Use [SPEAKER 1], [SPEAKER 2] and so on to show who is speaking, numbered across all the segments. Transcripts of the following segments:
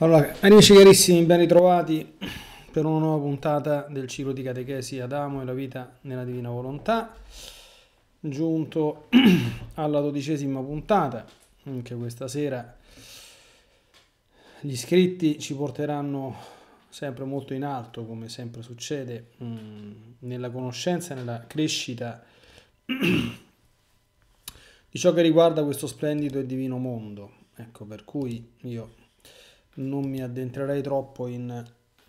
[SPEAKER 1] Allora, amici carissimi, ben ritrovati per una nuova puntata del ciclo di catechesi Adamo e la vita nella divina volontà. Giunto alla dodicesima puntata, anche questa sera gli iscritti ci porteranno sempre molto in alto, come sempre succede, mm, nella conoscenza nella crescita di ciò che riguarda questo splendido e divino mondo. Ecco, per cui io non mi addentrerei troppo in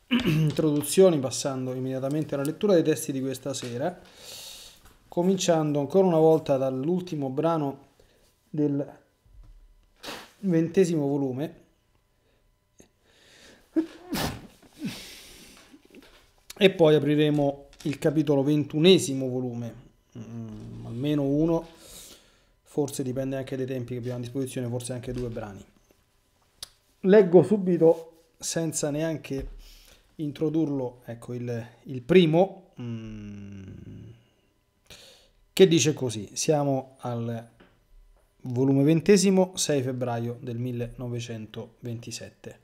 [SPEAKER 1] introduzioni, passando immediatamente alla lettura dei testi di questa sera, cominciando ancora una volta dall'ultimo brano del ventesimo volume. E poi apriremo il capitolo ventunesimo volume, mm, almeno uno, forse dipende anche dai tempi che abbiamo a disposizione, forse anche due brani leggo subito senza neanche introdurlo, ecco il, il primo, mm. che dice così, siamo al volume ventesimo, 6 febbraio del 1927.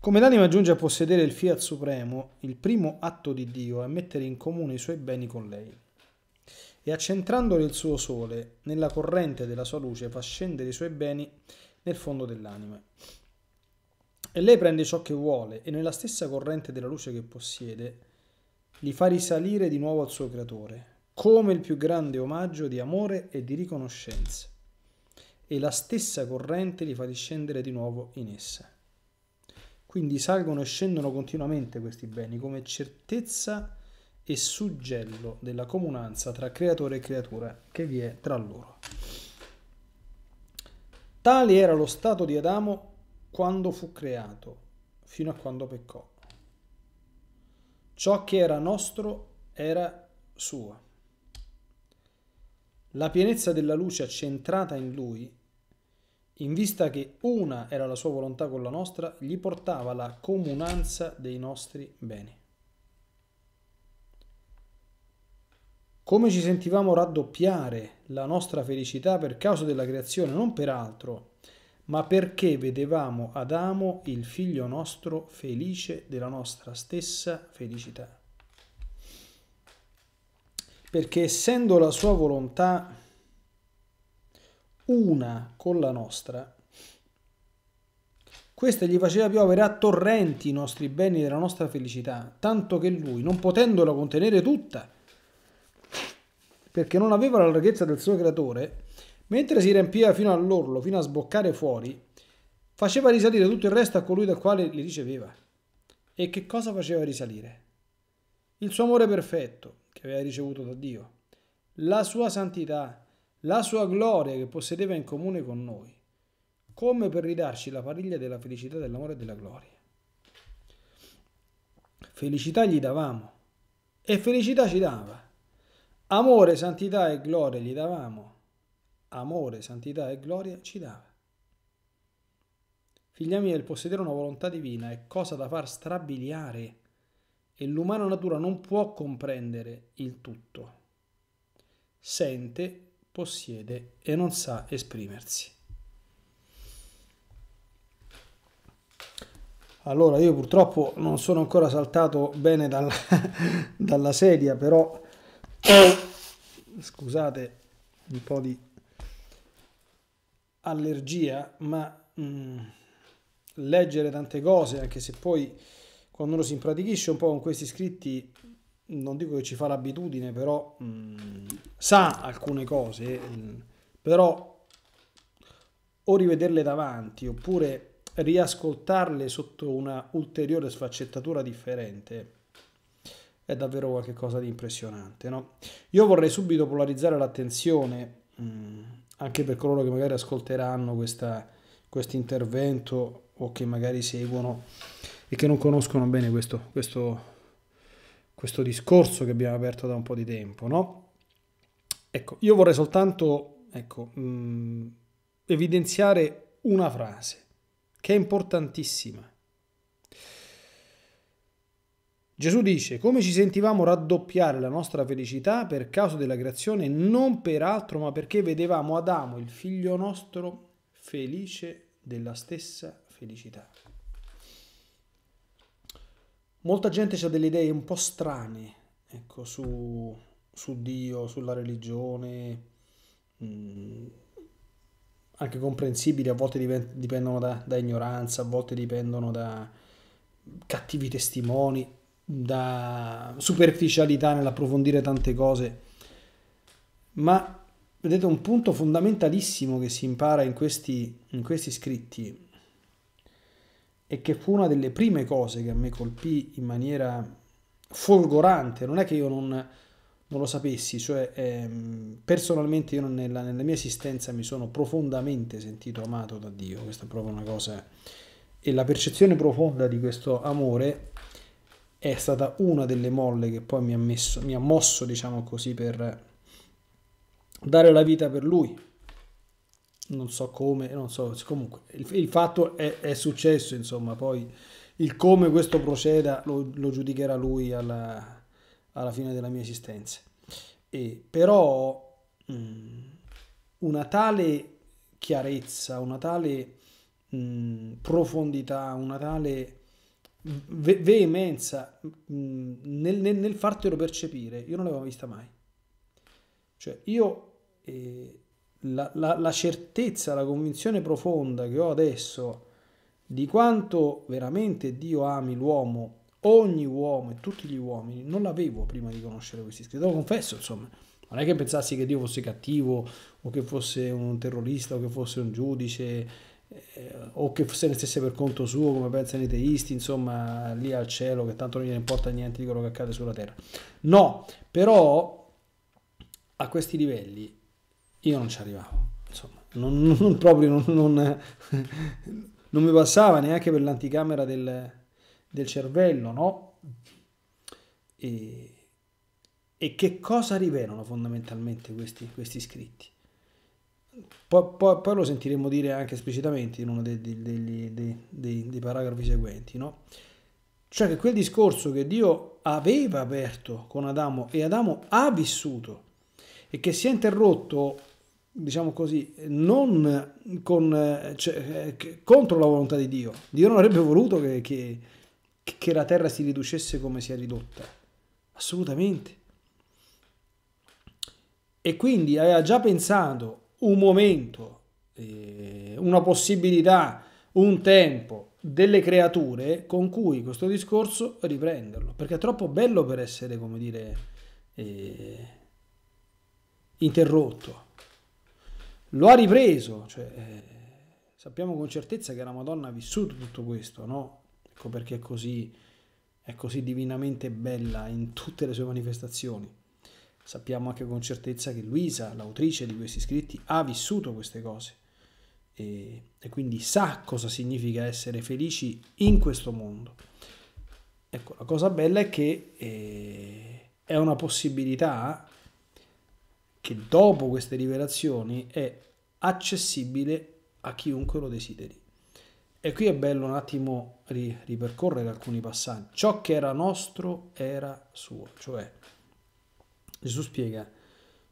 [SPEAKER 1] Come l'anima giunge a possedere il Fiat Supremo, il primo atto di Dio è mettere in comune i suoi beni con lei e accentrandole il suo sole nella corrente della sua luce fa scendere i suoi beni nel fondo dell'anima. E lei prende ciò che vuole e nella stessa corrente della luce che possiede li fa risalire di nuovo al suo creatore, come il più grande omaggio di amore e di riconoscenza. E la stessa corrente li fa discendere di nuovo in essa. Quindi salgono e scendono continuamente questi beni come certezza e suggello della comunanza tra creatore e creatura che vi è tra loro. Tale era lo stato di Adamo quando fu creato, fino a quando peccò. Ciò che era nostro era suo. La pienezza della luce accentrata in lui, in vista che una era la sua volontà con la nostra, gli portava la comunanza dei nostri beni. Come ci sentivamo raddoppiare la nostra felicità per causa della creazione, non per altro, ma perché vedevamo Adamo, il figlio nostro, felice della nostra stessa felicità. Perché essendo la sua volontà una con la nostra, questa gli faceva piovere a torrenti i nostri beni della nostra felicità, tanto che lui, non potendola contenere tutta, perché non aveva la larghezza del suo creatore, Mentre si riempiva fino all'orlo, fino a sboccare fuori, faceva risalire tutto il resto a colui dal quale li riceveva. E che cosa faceva risalire? Il suo amore perfetto che aveva ricevuto da Dio, la sua santità, la sua gloria che possedeva in comune con noi, come per ridarci la pariglia della felicità, dell'amore e della gloria. Felicità gli davamo e felicità ci dava. Amore, santità e gloria gli davamo amore, santità e gloria ci dava. Figlia mia, il possedere una volontà divina è cosa da far strabiliare e l'umana natura non può comprendere il tutto. Sente, possiede e non sa esprimersi. Allora, io purtroppo non sono ancora saltato bene dalla, dalla sedia, però scusate un po' di allergia, ma mh, mm, leggere tante cose, anche se poi quando uno si impratichisce un po' con questi scritti, non dico che ci fa l'abitudine, però mh, mm, sa alcune cose, mh, mm, però o rivederle davanti oppure riascoltarle sotto una ulteriore sfaccettatura differente è davvero qualcosa di impressionante. No? Io vorrei subito polarizzare l'attenzione anche per coloro che magari ascolteranno questo intervento o che magari seguono e che non conoscono bene questo, questo, questo discorso che abbiamo aperto da un po' di tempo, no? Ecco, io vorrei soltanto ecco, mh, mm, evidenziare una frase che è importantissima Gesù dice, come ci sentivamo raddoppiare la nostra felicità per causa della creazione, non per altro, ma perché vedevamo Adamo, il figlio nostro, felice della stessa felicità. Molta gente ha delle idee un po' strane ecco, su, su Dio, sulla religione, mh, mm, anche comprensibili, a volte dipendono da, da ignoranza, a volte dipendono da cattivi testimoni da superficialità nell'approfondire tante cose, ma vedete un punto fondamentalissimo che si impara in questi, in questi scritti e che fu una delle prime cose che a me colpì in maniera folgorante, non è che io non, non lo sapessi, cioè ehm, personalmente io nella, nella, mia esistenza mi sono profondamente sentito amato da Dio, questa è proprio una cosa, e la percezione profonda di questo amore è stata una delle molle che poi mi ha, messo, mi ha mosso, diciamo così, per dare la vita per lui. Non so come, non so, comunque il, il fatto è, è, successo, insomma, poi il come questo proceda lo, lo giudicherà lui alla, alla, fine della mia esistenza. E, però mh, mm, una tale chiarezza, una tale mh, mm, profondità, una tale ve- veemenza mm, nel, nel, nel, fartelo percepire, io non l'avevo vista mai. Cioè, io eh, la, la, la certezza, la convinzione profonda che ho adesso di quanto veramente Dio ami l'uomo, ogni uomo e tutti gli uomini, non l'avevo prima di conoscere questi scritti, lo confesso insomma. Non è che pensassi che Dio fosse cattivo o che fosse un terrorista o che fosse un giudice eh, o che se ne stesse per conto suo come pensano i teisti insomma lì al cielo che tanto non gliene importa niente di quello che accade sulla terra no però a questi livelli io non ci arrivavo insomma non, non proprio non, non, non, mi passava neanche per l'anticamera del, del cervello no e, e che cosa rivelano fondamentalmente questi, questi scritti poi, poi, poi, lo sentiremo dire anche esplicitamente in uno dei, dei, dei, dei paragrafi seguenti, no? Cioè che quel discorso che Dio aveva aperto con Adamo e Adamo ha vissuto e che si è interrotto, diciamo così, non con, cioè, eh, contro la volontà di Dio. Dio non avrebbe voluto che, che, che la terra si riducesse come si è ridotta. Assolutamente. E quindi aveva già pensato un momento, eh, una possibilità, un tempo, delle creature con cui questo discorso riprenderlo, perché è troppo bello per essere, come dire, eh, interrotto. Lo ha ripreso, cioè, eh, sappiamo con certezza che la Madonna ha vissuto tutto questo, no? Ecco perché è così, è così divinamente bella in tutte le sue manifestazioni. Sappiamo anche con certezza che Luisa, l'autrice di questi scritti, ha vissuto queste cose e, e quindi sa cosa significa essere felici in questo mondo. Ecco, la cosa bella è che eh, è una possibilità che dopo queste rivelazioni è accessibile a chiunque lo desideri. E qui è bello un attimo ripercorrere alcuni passaggi. Ciò che era nostro era suo, cioè Gesù spiega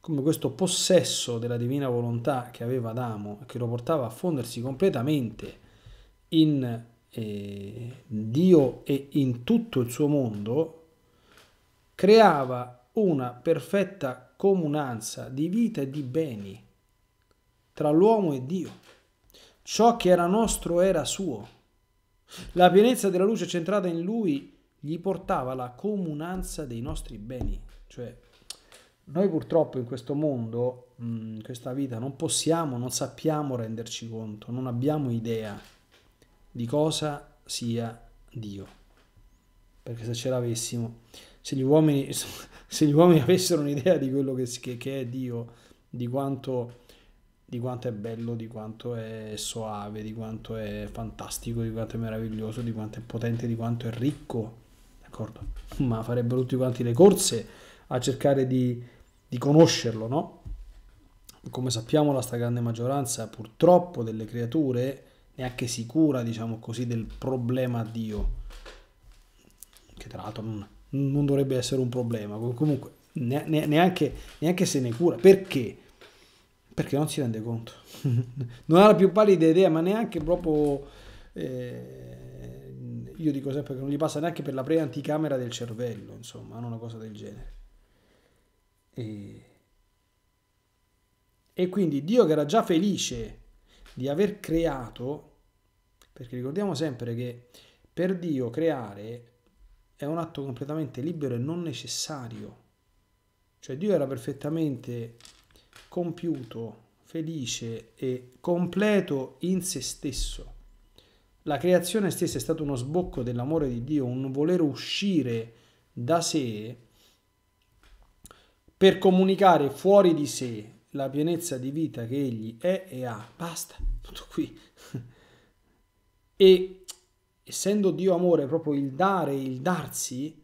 [SPEAKER 1] come questo possesso della divina volontà che aveva Adamo, che lo portava a fondersi completamente in eh, Dio e in tutto il suo mondo, creava una perfetta comunanza di vita e di beni tra l'uomo e Dio. Ciò che era nostro era suo. La pienezza della luce centrata in lui gli portava la comunanza dei nostri beni, cioè noi purtroppo in questo mondo, in questa vita, non possiamo, non sappiamo renderci conto, non abbiamo idea di cosa sia Dio. Perché se ce l'avessimo, se gli uomini, se gli uomini avessero un'idea di quello che, che, che è Dio, di quanto di quanto è bello, di quanto è soave, di quanto è fantastico, di quanto è meraviglioso, di quanto è potente, di quanto è ricco, d'accordo? Ma farebbero tutti quanti le corse a cercare di, di conoscerlo, no? Come sappiamo la stragrande maggioranza purtroppo delle creature neanche si cura, diciamo così, del problema a Dio, che tra l'altro non, non dovrebbe essere un problema, comunque ne, ne, neanche, neanche se ne cura. Perché? Perché non si rende conto. non ha la più pallida idea, ma neanche proprio... Eh, io dico sempre che non gli passa neanche per la pre-anticamera del cervello, insomma, hanno una cosa del genere. E, e quindi Dio che era già felice di aver creato, perché ricordiamo sempre che per Dio creare è un atto completamente libero e non necessario. Cioè Dio era perfettamente compiuto, felice e completo in se stesso. La creazione stessa è stato uno sbocco dell'amore di Dio, un volere uscire da sé per comunicare fuori di sé la pienezza di vita che egli è e ha. Basta, tutto qui. e essendo Dio amore, proprio il dare, il darsi,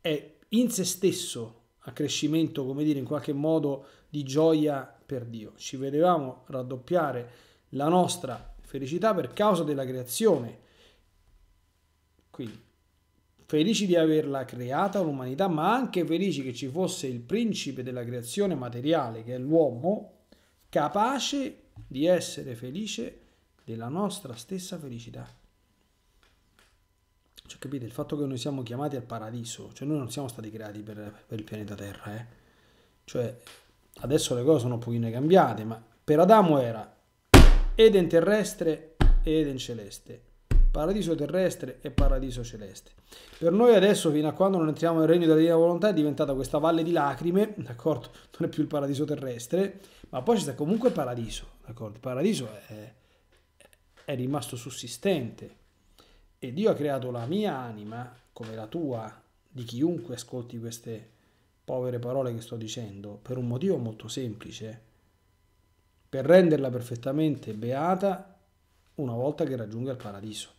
[SPEAKER 1] è in se stesso accrescimento, come dire, in qualche modo di gioia per Dio. Ci vedevamo raddoppiare la nostra felicità per causa della creazione. Quindi felici di averla creata l'umanità, ma anche felici che ci fosse il principe della creazione materiale, che è l'uomo, capace di essere felice della nostra stessa felicità. Cioè, capite, il fatto che noi siamo chiamati al paradiso, cioè noi non siamo stati creati per, per il pianeta Terra, eh? Cioè, adesso le cose sono un pochino cambiate, ma per Adamo era Eden terrestre e Eden celeste paradiso terrestre e paradiso celeste. Per noi adesso, fino a quando non entriamo nel regno della divina volontà, è diventata questa valle di lacrime, d'accordo? Non è più il paradiso terrestre, ma poi c'è comunque il paradiso, d'accordo? Il paradiso è, è rimasto sussistente e Dio ha creato la mia anima, come la tua, di chiunque ascolti queste povere parole che sto dicendo, per un motivo molto semplice, per renderla perfettamente beata una volta che raggiunga il paradiso.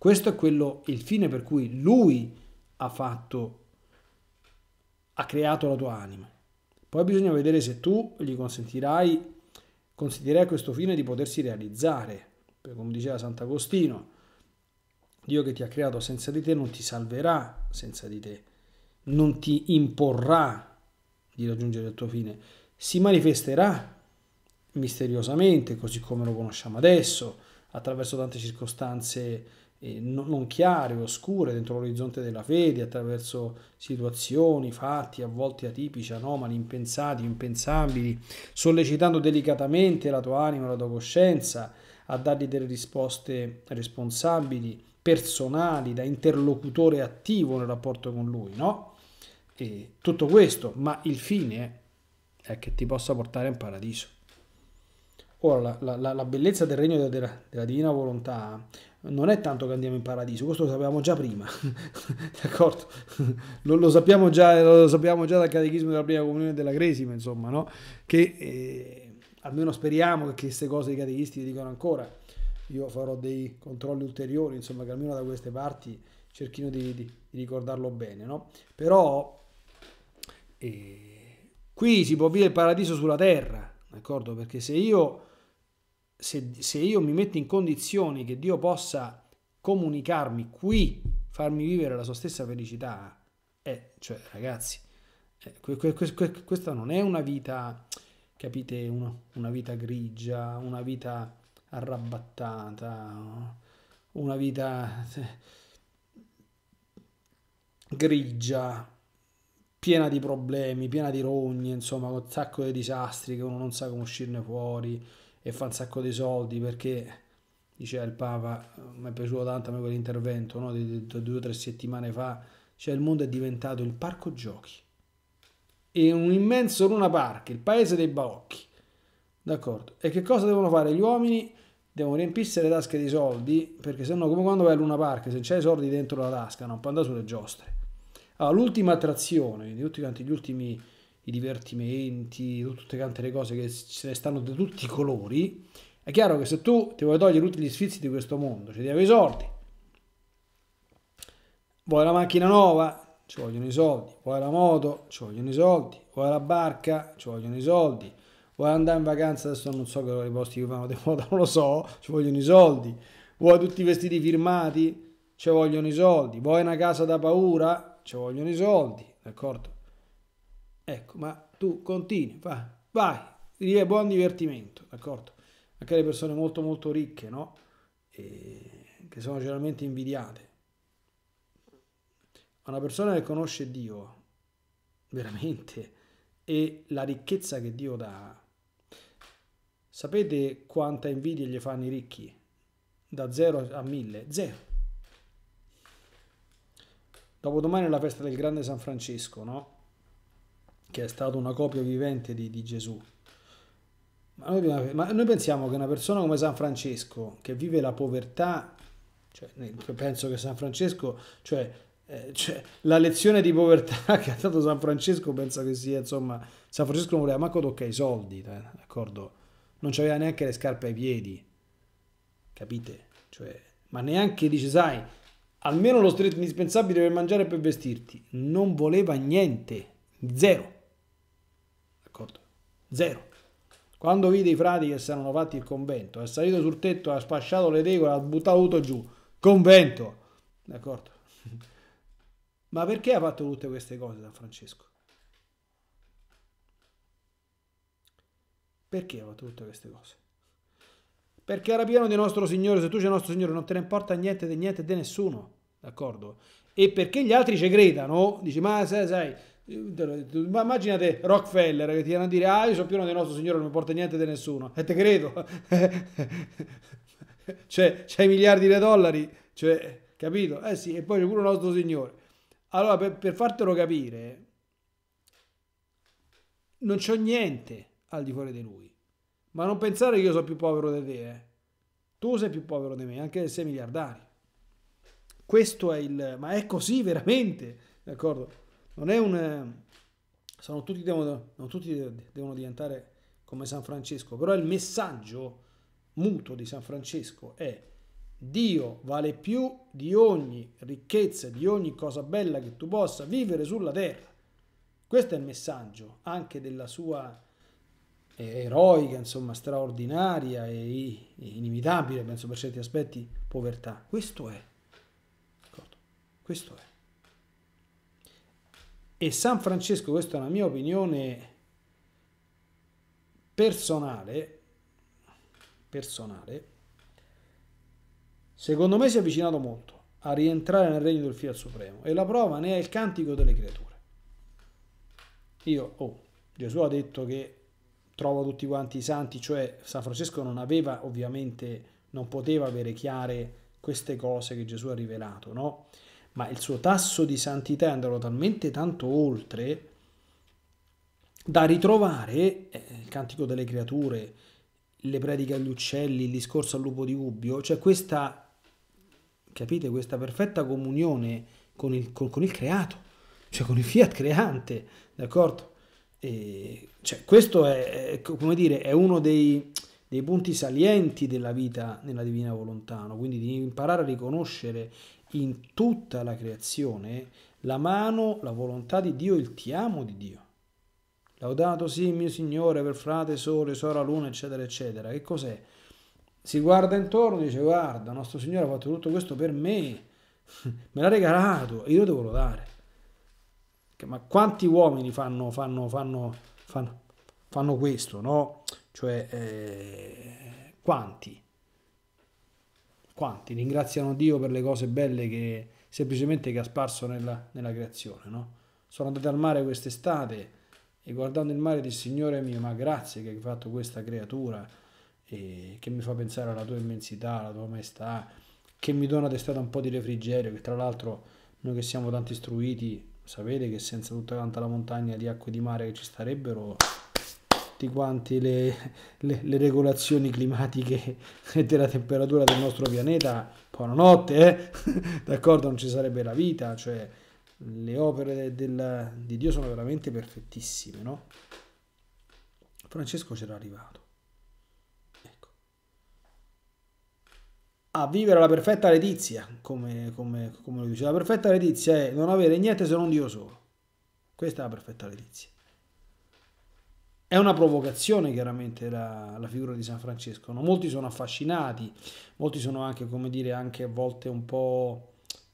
[SPEAKER 1] Questo è quello, il fine per cui lui ha fatto, ha creato la tua anima. Poi bisogna vedere se tu gli consentirai, consentirai a questo fine di potersi realizzare. Perché come diceva Sant'Agostino, Dio che ti ha creato senza di te non ti salverà senza di te, non ti imporrà di raggiungere il tuo fine, si manifesterà misteriosamente, così come lo conosciamo adesso, attraverso tante circostanze eh, non chiare, oscure dentro l'orizzonte della fede, attraverso situazioni, fatti a volte atipici, anomali, impensati, impensabili, sollecitando delicatamente la tua anima, la tua coscienza a dargli delle risposte responsabili, personali, da interlocutore attivo nel rapporto con lui, no? E tutto questo, ma il fine è che ti possa portare in paradiso. Ora, la, la, la bellezza del regno della, della divina volontà non è tanto che andiamo in paradiso, questo lo sapevamo già prima, d'accordo? Lo, lo, sappiamo già, lo sappiamo già dal catechismo della prima comunione della Cresima, insomma, no? Che eh, almeno speriamo che queste cose i catechisti dicano ancora. Io farò dei controlli ulteriori, insomma, che almeno da queste parti cerchino di, di, di ricordarlo bene, no? Però eh, qui si può vivere il paradiso sulla terra, d'accordo? Perché se io se, se io mi metto in condizioni che Dio possa comunicarmi qui, farmi vivere la sua stessa felicità, eh, cioè ragazzi, eh, questa non è una vita, capite, uno, una vita grigia, una vita arrabattata, una vita eh, grigia, piena di problemi, piena di rogne, insomma, con un sacco di disastri che uno non sa come uscirne fuori, e fa un sacco di soldi perché diceva il Papa, mi è piaciuto tanto a me quell'intervento no? di, due o tre settimane fa, cioè il mondo è diventato il parco giochi e un immenso Luna Park, il paese dei balocchi. D'accordo. E che cosa devono fare gli uomini? Devono riempirsi le tasche di soldi, perché sennò come quando vai a Luna Park, se c'hai i soldi dentro la tasca, non puoi andare sulle giostre. Allora, l'ultima attrazione, di tutti quanti gli ultimi i divertimenti, tutte quante le cose che ce ne stanno di tutti i colori, è chiaro che se tu ti vuoi togliere tutti gli sfizi di questo mondo, cioè ti avevi i soldi, vuoi la macchina nuova, ci vogliono i soldi, vuoi la moto, ci vogliono i soldi, vuoi la barca, ci vogliono i soldi, vuoi andare in vacanza, adesso non so che i posti che fanno di moda, non lo so, ci vogliono i soldi, vuoi tutti i vestiti firmati, ci vogliono i soldi, vuoi una casa da paura, ci vogliono i soldi, d'accordo? Ecco, ma tu continui, vai, vai, lì buon divertimento, d'accordo? Anche le persone molto molto ricche, no? E che sono generalmente invidiate. Ma Una persona che conosce Dio, veramente, e la ricchezza che Dio dà, sapete quanta invidia gli fanno i ricchi? Da zero a mille, Zero. Dopodomani è la festa del grande San Francesco, no? che è stato una copia vivente di, di Gesù. Ma noi, ma noi, pensiamo che una persona come San Francesco, che vive la povertà, cioè, penso che San Francesco, cioè, eh, cioè, la lezione di povertà che ha dato San Francesco, penso che sia, insomma, San Francesco non voleva manco toccare i soldi, eh, d'accordo? Non aveva neanche le scarpe ai piedi, capite? Cioè, ma neanche dice, sai, almeno lo stretto indispensabile per mangiare e per vestirti. Non voleva niente, zero. Zero. Quando vide i frati che si erano fatti il convento, è salito sul tetto, ha spasciato le tegole, ha buttato giù. Convento! D'accordo? Ma perché ha fatto tutte queste cose San Francesco? Perché ha fatto tutte queste cose? Perché era pieno di nostro Signore, se tu c'è nostro Signore non te ne importa niente di niente di nessuno, d'accordo? E perché gli altri ci credano, dici ma sai, sai, ma immaginate Rockefeller che ti viene a dire: Ah, io sono pieno di nostro signore, non mi porta niente di nessuno. E te credo. cioè, c'hai miliardi di dollari, cioè, capito? Eh sì, e poi c'è pure nostro signore. Allora, per, per fartelo capire, non c'ho niente al di fuori di lui. Ma non pensare che io sono più povero di te, eh. Tu sei più povero di me, anche se sei miliardario. Questo è il... Ma è così veramente, d'accordo? Non è un... Eh, sono tutti devono, non tutti devono diventare come San Francesco, però il messaggio muto di San Francesco è Dio vale più di ogni ricchezza, di ogni cosa bella che tu possa vivere sulla terra. Questo è il messaggio anche della sua eh, eroica, insomma, straordinaria e inimitabile, penso per certi aspetti, povertà. Questo è. Questo è e San Francesco, questa è una mia opinione personale, personale, secondo me si è avvicinato molto a rientrare nel regno del Fiat Supremo e la prova ne è il cantico delle creature. Io, oh, Gesù ha detto che trovo tutti quanti i santi, cioè San Francesco non aveva ovviamente, non poteva avere chiare queste cose che Gesù ha rivelato, no? ma il suo tasso di santità è andato talmente tanto oltre da ritrovare eh, il cantico delle creature, le prediche agli uccelli, il discorso al lupo di Gubbio, cioè questa, capite, questa perfetta comunione con il, con, con il creato, cioè con il fiat creante, d'accordo? E, cioè, questo è, come dire, è uno dei dei punti salienti della vita nella divina volontà, no? quindi di imparare a riconoscere in tutta la creazione la mano, la volontà di Dio, il ti amo di Dio. Laudato sì, mio Signore, per frate, sole, sora, luna, eccetera, eccetera. Che cos'è? Si guarda intorno e dice, guarda, nostro Signore ha fatto tutto questo per me, me l'ha regalato e io devo lodare. Ma quanti uomini fanno, fanno, fanno, fanno, fanno questo, no? Cioè, eh, quanti? Quanti ringraziano Dio per le cose belle che semplicemente che ha sparso nella, nella creazione, no? Sono andato al mare quest'estate e guardando il mare dice Signore mio, ma grazie che hai fatto questa creatura eh, che mi fa pensare alla tua immensità, alla tua maestà, che mi dona d'estate un po' di refrigerio, che tra l'altro noi che siamo tanto istruiti sapete che senza tutta quanta la montagna di acque di mare che ci starebbero tutti quanti le, le, le regolazioni climatiche e della temperatura del nostro pianeta, buonanotte, eh? d'accordo, non ci sarebbe la vita, cioè le opere della, di Dio sono veramente perfettissime, no? Francesco c'era arrivato. Ecco. A vivere la perfetta letizia, come, come, come lo dice. La perfetta letizia è non avere niente se non Dio solo. Questa è la perfetta letizia. È una provocazione chiaramente la, la figura di San Francesco, no? molti sono affascinati, molti sono anche, come dire, anche a volte un po'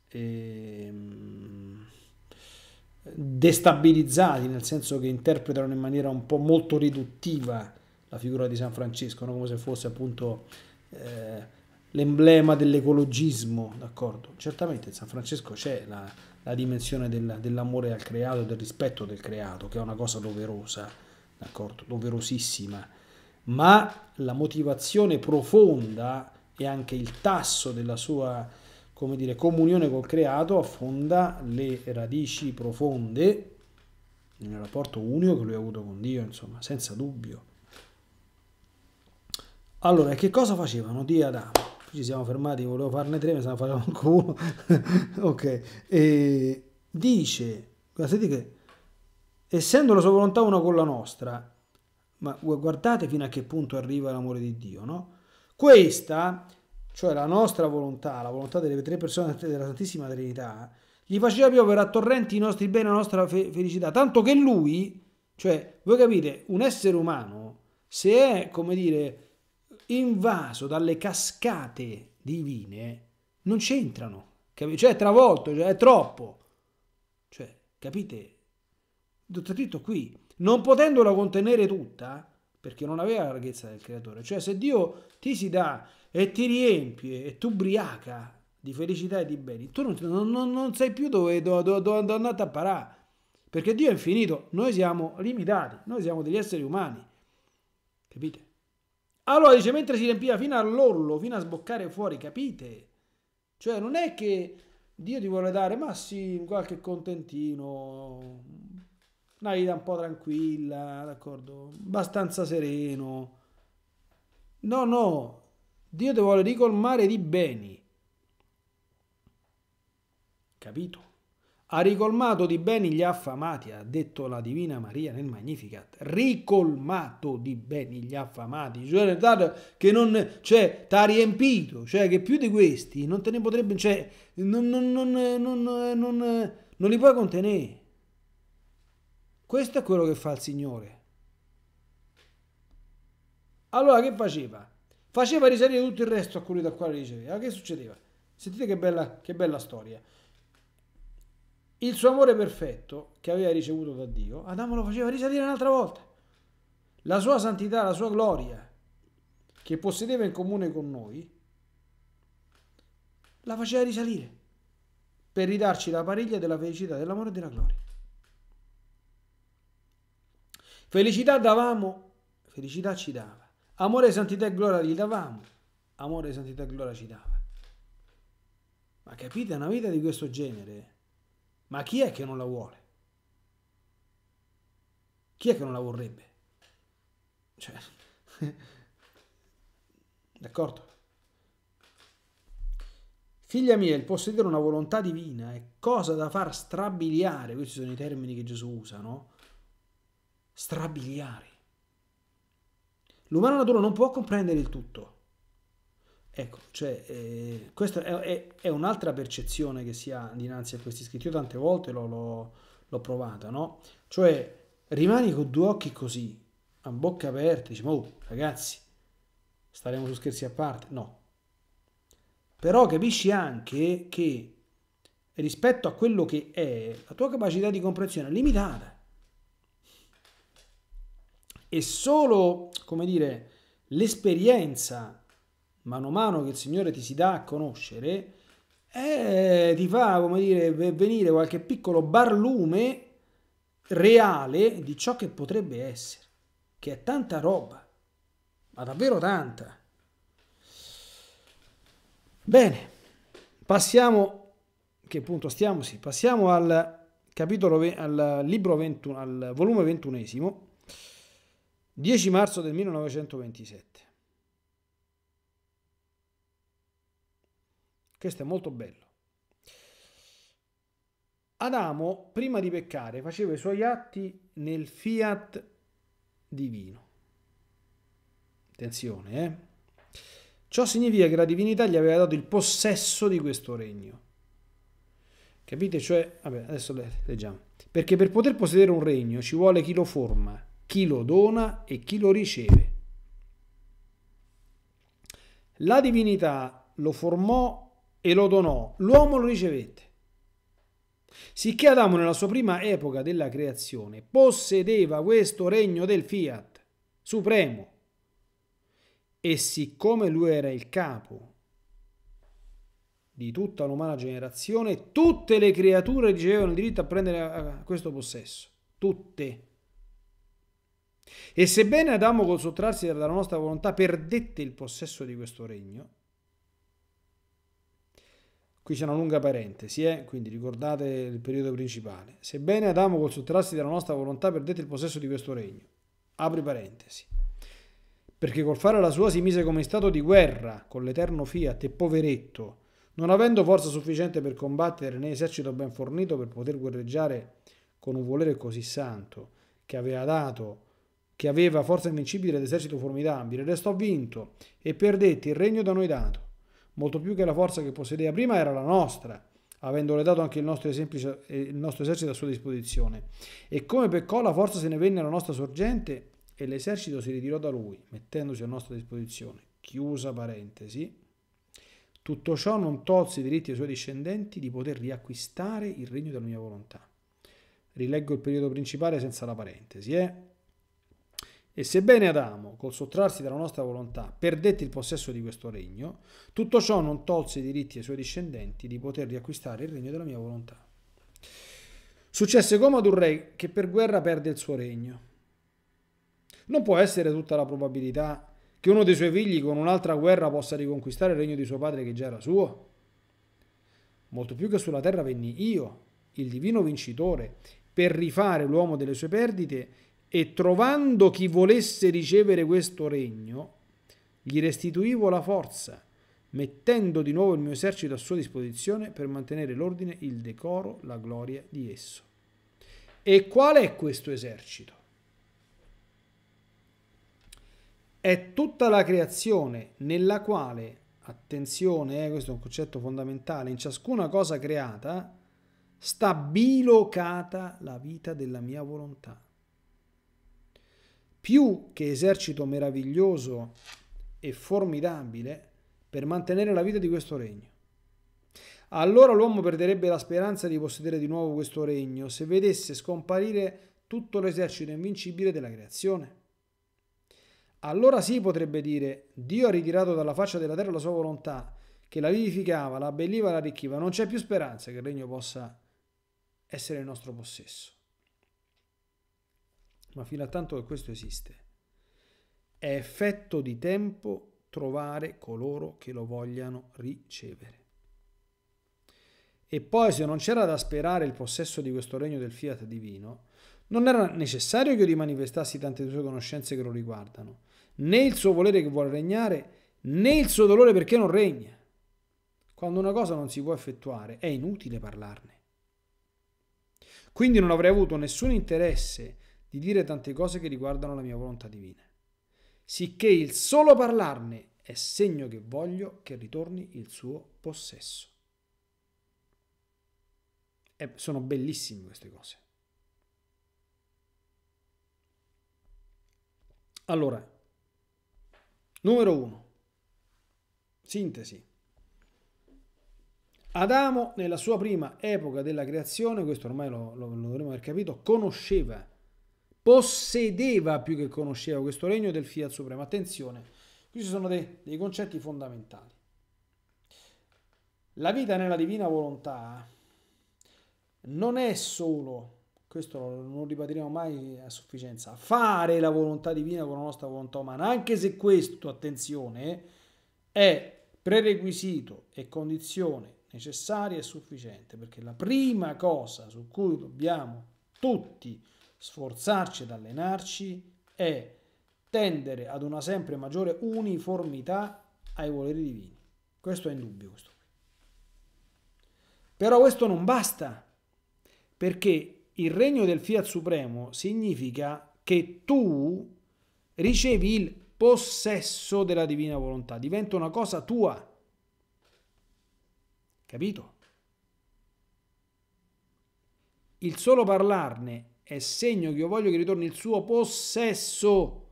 [SPEAKER 1] ehm, destabilizzati, nel senso che interpretano in maniera un po' molto riduttiva la figura di San Francesco, no? come se fosse appunto eh, l'emblema dell'ecologismo, d'accordo? Certamente in San Francesco c'è la, la dimensione del, dell'amore al creato, del rispetto del creato, che è una cosa doverosa d'accordo, doverosissima, ma la motivazione profonda e anche il tasso della sua come dire, comunione col creato affonda le radici profonde nel rapporto unico che lui ha avuto con Dio, insomma, senza dubbio. Allora, che cosa facevano Dio e Adamo? Ci siamo fermati, volevo farne tre, ma se ne facciamo ancora uno. ok, e dice, guardate che essendo la sua volontà una con la nostra, ma guardate fino a che punto arriva l'amore di Dio, no? Questa, cioè la nostra volontà, la volontà delle tre persone della Santissima Trinità, gli faceva piovere a torrenti i nostri beni, la nostra fe- felicità, tanto che lui, cioè, voi capite, un essere umano, se è, come dire, invaso dalle cascate divine, non c'entrano, cap- cioè è travolto, cioè è troppo, cioè, capite? tutto scritto qui, non potendola contenere tutta, perché non aveva la larghezza del creatore, cioè se Dio ti si dà e ti riempie e tu ubriaca di felicità e di beni, tu non, non, non sai più dove, dove, dove, dove andate a parare, perché Dio è infinito, noi siamo limitati, noi siamo degli esseri umani, capite? Allora dice, mentre si riempiva fino all'orlo, fino a sboccare fuori, capite? Cioè non è che Dio ti vuole dare, ma sì, qualche contentino, una vita un po' tranquilla, d'accordo? Abbastanza sereno. No, no, Dio ti vuole ricolmare di beni. Capito? Ha ricolmato di beni gli affamati, ha detto la Divina Maria nel Magnificat. Ricolmato di beni gli affamati. Cioè, che non, cioè, t'ha riempito, cioè che più di questi non te ne potrebbe, cioè, non, non, non, non li puoi contenere. Questo è quello che fa il Signore. Allora che faceva? Faceva risalire tutto il resto a colui dal quale riceveva. Che succedeva? Sentite che bella, che bella storia. Il suo amore perfetto che aveva ricevuto da Dio, Adamo lo faceva risalire un'altra volta. La sua santità, la sua gloria che possedeva in comune con noi, la faceva risalire per ridarci la pariglia della felicità, dell'amore e della gloria. Felicità davamo, felicità ci dava. Amore, santità e gloria gli davamo. Amore, santità e gloria ci dava. Ma capite, una vita di questo genere, ma chi è che non la vuole? Chi è che non la vorrebbe? Cioè, d'accordo? Figlia mia, il possedere una volontà divina è cosa da far strabiliare, questi sono i termini che Gesù usa, no? strabiliari. L'umano natura non può comprendere il tutto. Ecco, cioè, eh, questa è, è, è, un'altra percezione che si ha dinanzi a questi scritti. Io tante volte l'ho, l'ho, l'ho provata, no? Cioè, rimani con due occhi così, a bocca aperta, diciamo, oh, ragazzi, staremo su scherzi a parte? No. Però capisci anche che rispetto a quello che è, la tua capacità di comprensione è limitata e solo, come dire, l'esperienza mano a mano che il Signore ti si dà a conoscere eh, ti fa, come dire, venire qualche piccolo barlume reale di ciò che potrebbe essere, che è tanta roba, ma davvero tanta. Bene, passiamo, che punto stiamo? Sì, passiamo al capitolo, al libro 21, al volume ventunesimo, 10 marzo del 1927. Questo è molto bello. Adamo, prima di peccare, faceva i suoi atti nel fiat divino. Attenzione, eh? Ciò significa che la divinità gli aveva dato il possesso di questo regno. Capite? Cioè, vabbè, adesso leggiamo. Perché per poter possedere un regno ci vuole chi lo forma chi lo dona e chi lo riceve. La divinità lo formò e lo donò, l'uomo lo ricevette. Sicché Adamo nella sua prima epoca della creazione possedeva questo regno del fiat supremo e siccome lui era il capo di tutta l'umana generazione, tutte le creature ricevevano il diritto a prendere questo possesso, tutte. E sebbene Adamo col sottrarsi dalla nostra volontà perdette il possesso di questo regno, qui c'è una lunga parentesi, eh? quindi ricordate il periodo principale, sebbene Adamo col sottrarsi dalla nostra volontà perdette il possesso di questo regno, apri parentesi, perché col fare la sua si mise come in stato di guerra con l'eterno fiat e poveretto, non avendo forza sufficiente per combattere né esercito ben fornito per poter guerreggiare con un volere così santo che aveva dato che aveva forza invincibile ed esercito formidabile, restò vinto e perdette il regno da noi dato. Molto più che la forza che possedeva prima era la nostra, avendole dato anche il nostro, semplice, eh, il nostro esercito a sua disposizione. E come peccò la forza se ne venne alla nostra sorgente e l'esercito si ritirò da lui, mettendosi a nostra disposizione. Chiusa parentesi. Tutto ciò non tolse i diritti ai suoi discendenti di poter riacquistare il regno della mia volontà. Rileggo il periodo principale senza la parentesi, eh? E sebbene Adamo, col sottrarsi dalla nostra volontà, perdette il possesso di questo regno, tutto ciò non tolse i diritti ai suoi discendenti di poter riacquistare il regno della mia volontà. Successe come ad un re che per guerra perde il suo regno. Non può essere tutta la probabilità che uno dei suoi figli con un'altra guerra possa riconquistare il regno di suo padre che già era suo? Molto più che sulla terra venni io, il divino vincitore, per rifare l'uomo delle sue perdite e trovando chi volesse ricevere questo regno, gli restituivo la forza, mettendo di nuovo il mio esercito a sua disposizione per mantenere l'ordine, il decoro, la gloria di esso. E qual è questo esercito? È tutta la creazione nella quale, attenzione, eh, questo è un concetto fondamentale, in ciascuna cosa creata sta bilocata la vita della mia volontà più che esercito meraviglioso e formidabile per mantenere la vita di questo regno. Allora l'uomo perderebbe la speranza di possedere di nuovo questo regno se vedesse scomparire tutto l'esercito invincibile della creazione. Allora si sì, potrebbe dire, Dio ha ritirato dalla faccia della terra la sua volontà, che la vivificava, la abbelliva, la arricchiva. Non c'è più speranza che il regno possa essere il nostro possesso ma fino a tanto che questo esiste, è effetto di tempo trovare coloro che lo vogliano ricevere. E poi se non c'era da sperare il possesso di questo regno del fiat divino, non era necessario che io manifestassi tante sue conoscenze che lo riguardano, né il suo volere che vuole regnare, né il suo dolore perché non regna. Quando una cosa non si può effettuare è inutile parlarne. Quindi non avrei avuto nessun interesse di dire tante cose che riguardano la mia volontà divina, sicché il solo parlarne è segno che voglio che ritorni il suo possesso. E sono bellissime queste cose. Allora, numero uno, sintesi. Adamo nella sua prima epoca della creazione, questo ormai lo, lo, lo dovremmo aver capito, conosceva possedeva più che conosceva questo regno del Fiat Supremo. Attenzione, qui ci sono dei, dei concetti fondamentali. La vita nella divina volontà non è solo, questo non lo mai a sufficienza, fare la volontà divina con la nostra volontà umana, anche se questo, attenzione, è prerequisito e condizione necessaria e sufficiente, perché la prima cosa su cui dobbiamo tutti sforzarci ad allenarci e tendere ad una sempre maggiore uniformità ai voleri divini. Questo è indubbio. Questo. Però questo non basta, perché il regno del Fiat Supremo significa che tu ricevi il possesso della divina volontà, diventa una cosa tua. Capito? Il solo parlarne è segno che io voglio che ritorni il suo possesso.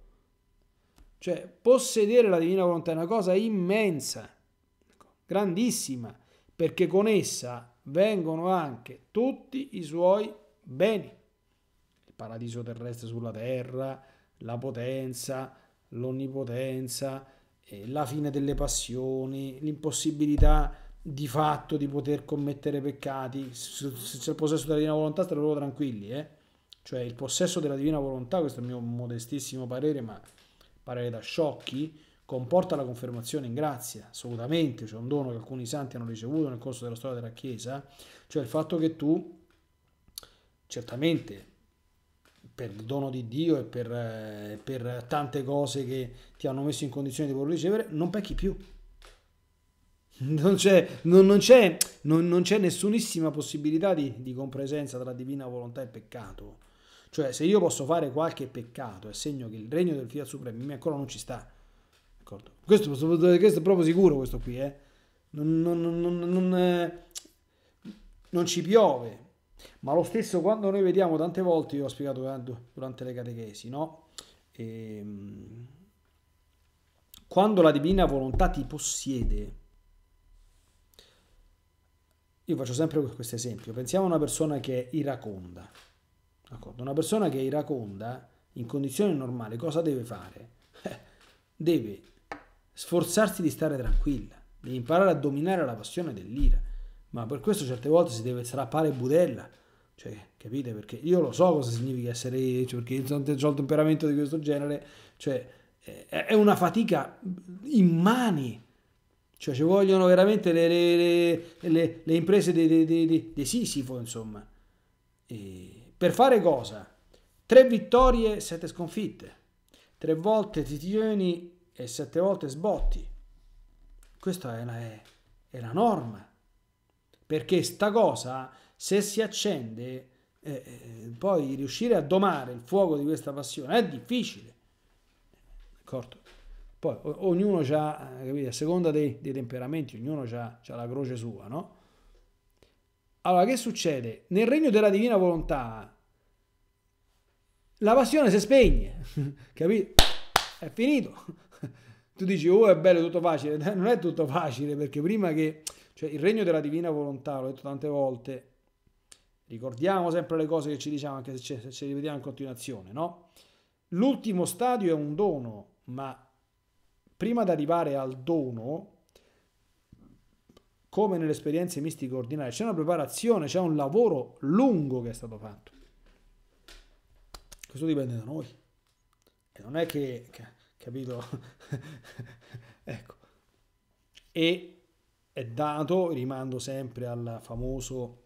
[SPEAKER 1] Cioè, possedere la divina volontà è una cosa immensa, ecco, grandissima, perché con essa vengono anche tutti i suoi beni. Il paradiso terrestre sulla terra, la potenza, l'onnipotenza, eh, la fine delle passioni, l'impossibilità di fatto di poter commettere peccati. Se c'è il possesso della divina volontà, staremo tranquilli, eh? Cioè il possesso della divina volontà, questo è il mio modestissimo parere, ma parere da sciocchi, comporta la confermazione in grazia, assolutamente, cioè un dono che alcuni santi hanno ricevuto nel corso della storia della Chiesa, cioè il fatto che tu, certamente, per il dono di Dio e per, eh, per tante cose che ti hanno messo in condizione di poter ricevere, non pecchi più. Non c'è, non, non, c'è, non, non c'è nessunissima possibilità di, di compresenza tra divina volontà e peccato. Cioè, se io posso fare qualche peccato, è segno che il regno del Fiat Supremo in me ancora non ci sta. D'accordo? Questo, questo è proprio sicuro, questo qui, eh? non, non, non, eh, non, ci piove. Ma lo stesso quando noi vediamo tante volte, io ho spiegato durante, durante le catechesi, no? E, ehm, quando la divina volontà ti possiede, io faccio sempre questo esempio, pensiamo a una persona che è iraconda, D'accordo? Una persona che è iraconda in condizioni normali cosa deve fare? Eh, deve sforzarsi di stare tranquilla, di imparare a dominare la passione dell'ira, ma per questo certe volte si deve strappare budella, cioè, capite? Perché io lo so cosa significa essere, cioè, perché ho un temperamento di questo genere, cioè, eh, è una fatica immane, cioè ci vogliono veramente le, le, le, le imprese di, di Sisifo, insomma. E per fare cosa? Tre vittorie, sette sconfitte. Tre volte ti tieni e sette volte sbotti. Questa è la, è la norma. Perché sta cosa, se si accende, eh, eh, poi riuscire a domare il fuoco di questa passione è difficile. D'accordo? Poi o, ognuno ha, eh, a seconda dei, dei temperamenti, ognuno ha la croce sua, no? Allora, che succede? Nel regno della divina volontà la passione si spegne, capito? È finito. Tu dici, oh è bello, è tutto facile. Non è tutto facile perché prima che... Cioè, il regno della divina volontà, l'ho detto tante volte, ricordiamo sempre le cose che ci diciamo, anche se ci rivediamo in continuazione, no? L'ultimo stadio è un dono, ma prima di arrivare al dono come nelle esperienze mistiche ordinarie, c'è una preparazione, c'è un lavoro lungo che è stato fatto. Questo dipende da noi. E non è che, capito? ecco. E è dato, rimando sempre al famoso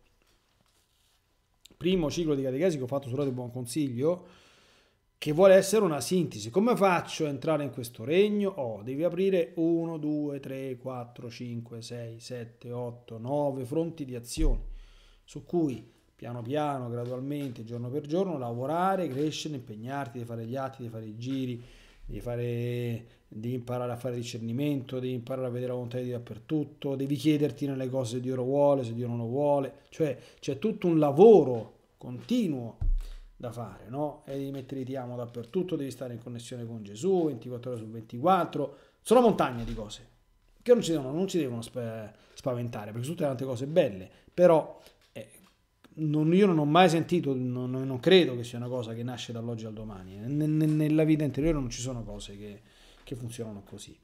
[SPEAKER 1] primo ciclo di catechesi che ho fatto sulla del buon consiglio, che vuole essere una sintesi. Come faccio a entrare in questo regno? Oh, devi aprire 1, 2, 3, 4, 5, 6, 7, 8, 9 fronti di azione su cui piano piano, gradualmente, giorno per giorno, lavorare, crescere, impegnarti, di fare gli atti, di fare i giri, di, fare, di imparare a fare discernimento, di imparare a vedere la volontà di Dio dappertutto, devi chiederti nelle cose se Dio lo vuole, se Dio non lo vuole, cioè c'è tutto un lavoro continuo da fare, no? E devi mettere i ti amo dappertutto, devi stare in connessione con Gesù 24 ore su 24, sono montagne di cose che non ci devono, non ci devono spaventare, perché sono tante cose belle, però eh, non, io non ho mai sentito, non, non, credo che sia una cosa che nasce dall'oggi al domani, eh, N- nella vita interiore non ci sono cose che, che funzionano così.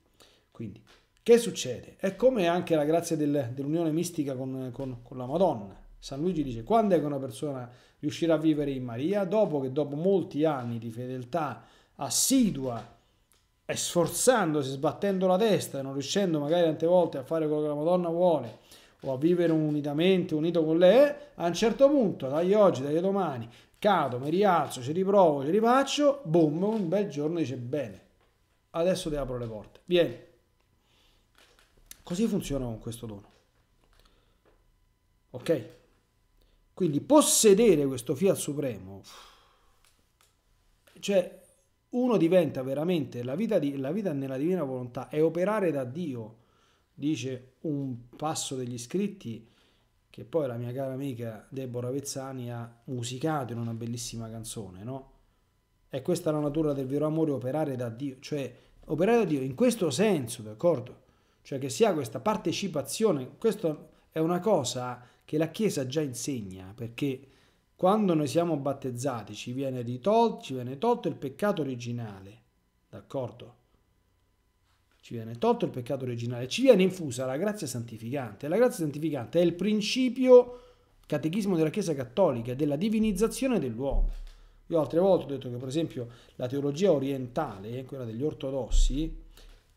[SPEAKER 1] Quindi, che succede? È come anche la grazia del, dell'unione mistica con, con, con la Madonna San Luigi dice quando è che una persona riuscirà a vivere in Maria? Dopo che dopo molti anni di fedeltà assidua e sforzandosi, sbattendo la testa, non riuscendo magari tante volte a fare quello che la Madonna vuole o a vivere unitamente, unito con lei, a un certo punto, dai oggi, dai domani, cado, mi rialzo, ci riprovo, ci rifaccio, boom, un bel giorno dice bene, adesso ti apro le porte, vieni. Così funziona con questo dono. Ok? Quindi possedere questo Fiat Supremo, cioè uno diventa veramente, la vita, di, la vita nella divina volontà è operare da Dio, dice un passo degli scritti che poi la mia cara amica Deborah Vezzani ha musicato in una bellissima canzone, no? E questa è la natura del vero amore, operare da Dio, cioè operare da Dio in questo senso, d'accordo? Cioè che sia questa partecipazione, questa è una cosa che la Chiesa già insegna, perché quando noi siamo battezzati ci viene, ritolto, ci viene tolto il peccato originale, d'accordo? Ci viene tolto il peccato originale, ci viene infusa la grazia santificante. La grazia santificante è il principio catechismo della Chiesa Cattolica, della divinizzazione dell'uomo. Io altre volte ho detto che per esempio la teologia orientale, quella degli ortodossi,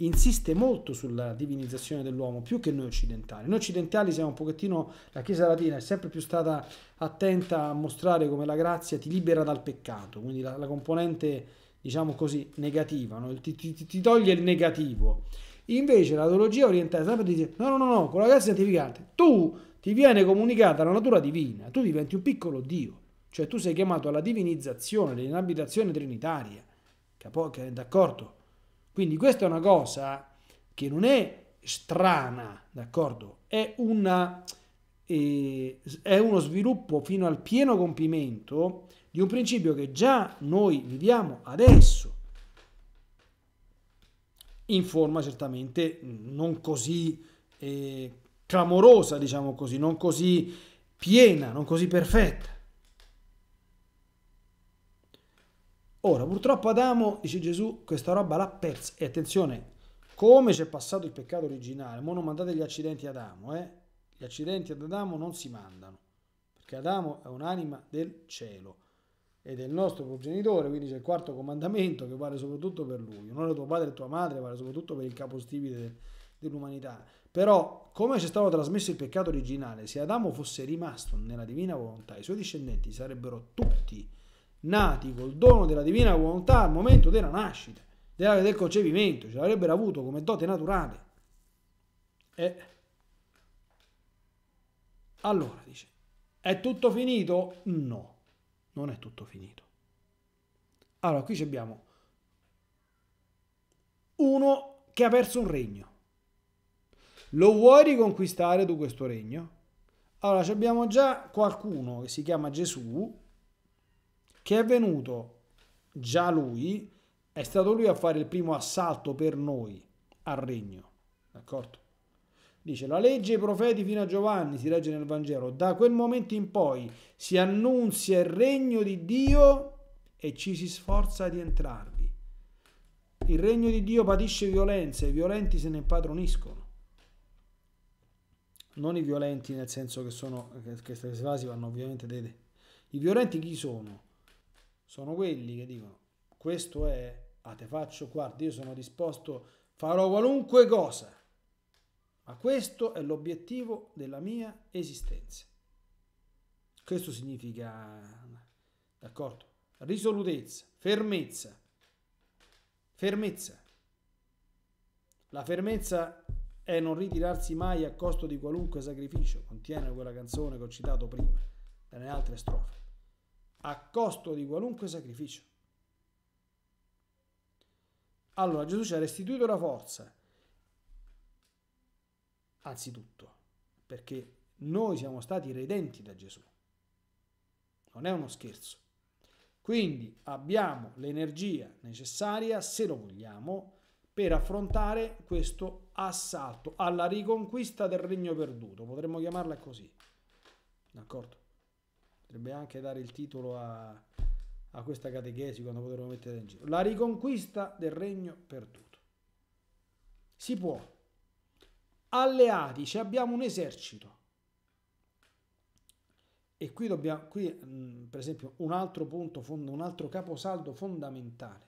[SPEAKER 1] insiste molto sulla divinizzazione dell'uomo più che noi occidentali. Noi occidentali siamo un pochettino, la Chiesa Latina è sempre più stata attenta a mostrare come la grazia ti libera dal peccato, quindi la, la componente, diciamo così, negativa, no? ti, ti, ti, toglie il negativo. Invece la teologia orientale sempre dice no, no, no, no, con la grazia santificante tu ti viene comunicata la natura divina, tu diventi un piccolo Dio, cioè tu sei chiamato alla divinizzazione, all'inabitazione trinitaria, d'accordo? Quindi questa è una cosa che non è strana, d'accordo? È, una, eh, è uno sviluppo fino al pieno compimento di un principio che già noi viviamo adesso, in forma certamente non così eh, clamorosa, diciamo così, non così piena, non così perfetta. Ora, purtroppo Adamo, dice Gesù, questa roba l'ha persa. E attenzione, come c'è passato il peccato originale, mo non mandate gli accidenti ad Adamo, eh? Gli accidenti ad Adamo non si mandano, perché Adamo è un'anima del cielo ed è il nostro progenitore, quindi c'è il quarto comandamento che vale soprattutto per lui. Onore tuo padre e tua madre vale soprattutto per il capostipite dell'umanità. Però, come c'è stato trasmesso il peccato originale, se Adamo fosse rimasto nella divina volontà, i suoi discendenti sarebbero tutti nati col dono della divina volontà al momento della nascita, della, del concepimento, ce l'avrebbero avuto come dote naturale. E allora dice, è tutto finito? No, non è tutto finito. Allora, qui abbiamo uno che ha perso un regno. Lo vuoi riconquistare tu questo regno? Allora, abbiamo già qualcuno che si chiama Gesù, che è venuto già lui, è stato lui a fare il primo assalto per noi al regno. D'accordo? Dice, la legge e i profeti fino a Giovanni, si legge nel Vangelo, da quel momento in poi si annunzia il regno di Dio e ci si sforza di entrarvi. Il regno di Dio patisce violenze e i violenti se ne impadroniscono. Non i violenti nel senso che sono, che queste frasi vanno ovviamente delle... I violenti chi sono? sono quelli che dicono questo è, a te faccio, guarda io sono disposto, farò qualunque cosa, ma questo è l'obiettivo della mia esistenza. Questo significa, d'accordo, risolutezza, fermezza, fermezza. La fermezza è non ritirarsi mai a costo di qualunque sacrificio, contiene quella canzone che ho citato prima, nelle altre strofe a costo di qualunque sacrificio. Allora Gesù ci ha restituito la forza, anzitutto, perché noi siamo stati redenti da Gesù. Non è uno scherzo. Quindi abbiamo l'energia necessaria, se lo vogliamo, per affrontare questo assalto alla riconquista del regno perduto. Potremmo chiamarla così. D'accordo? Potrebbe anche dare il titolo a, a questa catechesi quando potremmo mettere in giro. La riconquista del regno perduto. Si può. Alleati, cioè abbiamo un esercito. E qui, dobbiamo, qui mm, per esempio un altro punto, un altro caposaldo fondamentale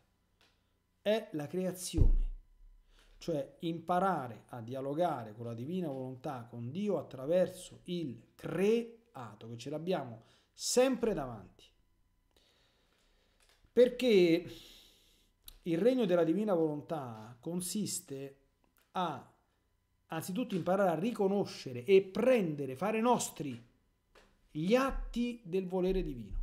[SPEAKER 1] è la creazione, cioè imparare a dialogare con la divina volontà, con Dio attraverso il creato, che ce l'abbiamo sempre davanti. Perché il regno della divina volontà consiste a anzitutto imparare a riconoscere e prendere, fare nostri gli atti del volere divino.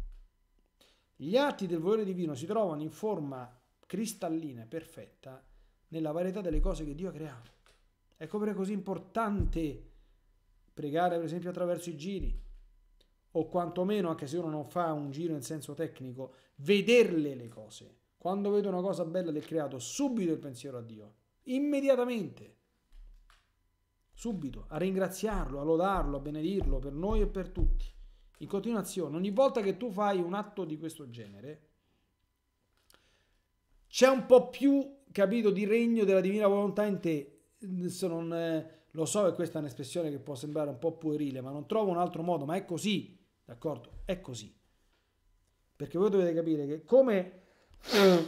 [SPEAKER 1] Gli atti del volere divino si trovano in forma cristallina e perfetta nella varietà delle cose che Dio ha creato. Ecco perché è così importante pregare, per esempio, attraverso i giri, o quantomeno anche se uno non fa un giro in senso tecnico, vederle le cose. Quando vedo una cosa bella del creato, subito il pensiero a Dio, immediatamente, subito, a ringraziarlo, a lodarlo, a benedirlo per noi e per tutti. In continuazione, ogni volta che tu fai un atto di questo genere, c'è un po' più, capito, di regno della divina volontà in te. Adesso non, eh, lo so che questa è un'espressione che può sembrare un po' puerile, ma non trovo un altro modo, ma è così. D'accordo? È così. Perché voi dovete capire che come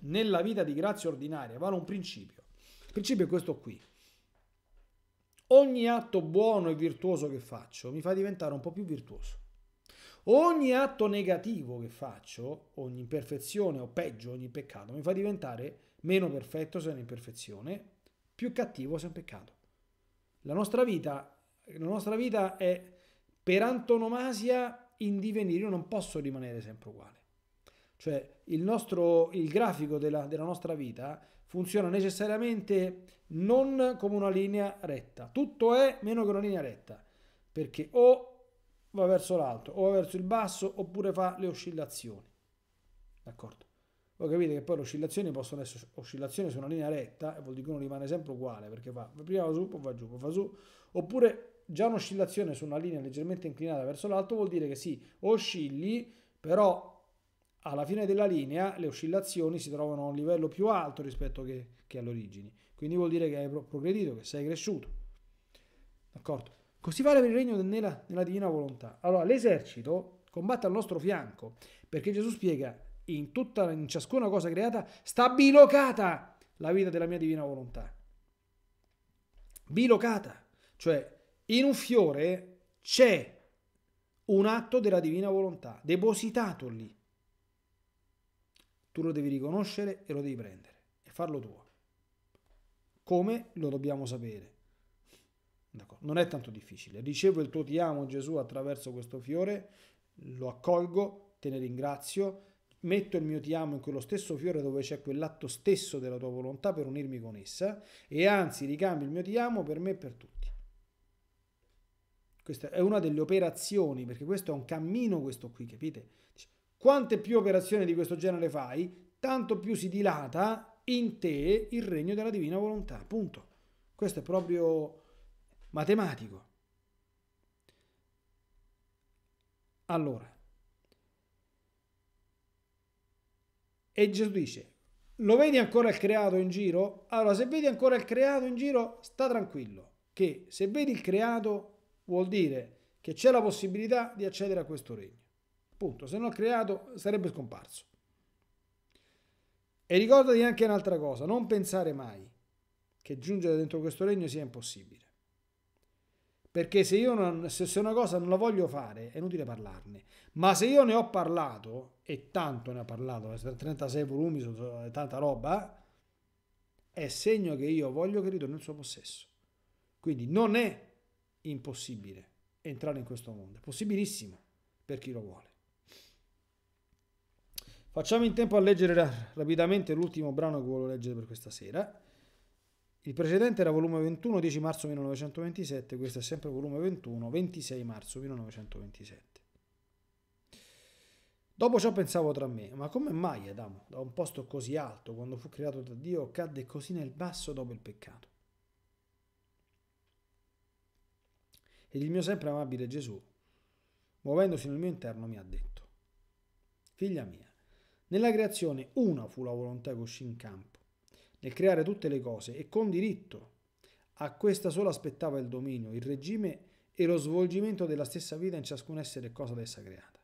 [SPEAKER 1] nella vita di grazia ordinaria vale un principio. Il principio è questo qui. Ogni atto buono e virtuoso che faccio mi fa diventare un po' più virtuoso. Ogni atto negativo che faccio, ogni imperfezione o peggio, ogni peccato, mi fa diventare meno perfetto se è un'imperfezione, più cattivo se è un peccato. La nostra vita, la nostra vita è per antonomasia in divenire io non posso rimanere sempre uguale. Cioè il, nostro, il grafico della, della nostra vita funziona necessariamente non come una linea retta. Tutto è meno che una linea retta, perché o va verso l'alto o va verso il basso oppure fa le oscillazioni. D'accordo? Voi capite che poi le oscillazioni possono essere oscillazioni su una linea retta e vuol dire che uno rimane sempre uguale perché va prima va su, poi va giù, poi va su, oppure già un'oscillazione su una linea leggermente inclinata verso l'alto vuol dire che sì, oscilli, però alla fine della linea le oscillazioni si trovano a un livello più alto rispetto che, che all'origine. Quindi vuol dire che hai progredito, che sei cresciuto. D'accordo? Così vale per il regno nella, nella divina volontà. Allora, l'esercito combatte al nostro fianco, perché Gesù spiega in, tutta, in ciascuna cosa creata sta bilocata la vita della mia divina volontà. Bilocata, cioè in un fiore c'è un atto della divina volontà, depositato lì. Tu lo devi riconoscere e lo devi prendere e farlo tuo. Come lo dobbiamo sapere? Non è tanto difficile. Ricevo il tuo ti amo Gesù attraverso questo fiore, lo accolgo, te ne ringrazio, metto il mio ti amo in quello stesso fiore dove c'è quell'atto stesso della tua volontà per unirmi con essa e anzi ricambio il mio ti amo per me e per tutti. Questa è una delle operazioni, perché questo è un cammino questo qui, capite? Quante più operazioni di questo genere fai, tanto più si dilata in te il regno della divina volontà, punto. Questo è proprio matematico. Allora, e Gesù dice, lo vedi ancora il creato in giro? Allora, se vedi ancora il creato in giro, sta tranquillo, che se vedi il creato vuol dire che c'è la possibilità di accedere a questo regno. Punto. Se non creato sarebbe scomparso. E ricordati anche un'altra cosa, non pensare mai che giungere dentro questo regno sia impossibile. Perché se, io non, se una cosa non la voglio fare è inutile parlarne, ma se io ne ho parlato, e tanto ne ho parlato, 36 eh, volumi, tanta roba, è segno che io voglio che ritorni nel suo possesso. Quindi non è impossibile entrare in questo mondo. È possibilissimo per chi lo vuole. Facciamo in tempo a leggere rapidamente l'ultimo brano che voglio leggere per questa sera. Il precedente era volume 21, 10 marzo 1927, questo è sempre volume 21, 26 marzo 1927. Dopo ciò pensavo tra me, ma come mai Adamo, da un posto così alto, quando fu creato da Dio, cadde così nel basso dopo il peccato? ed il mio sempre amabile Gesù, muovendosi nel mio interno, mi ha detto, Figlia mia, nella creazione una fu la volontà che uscì in campo, nel creare tutte le cose e con diritto. A questa sola aspettava il dominio, il regime e lo svolgimento della stessa vita in ciascun essere e cosa da essa creata.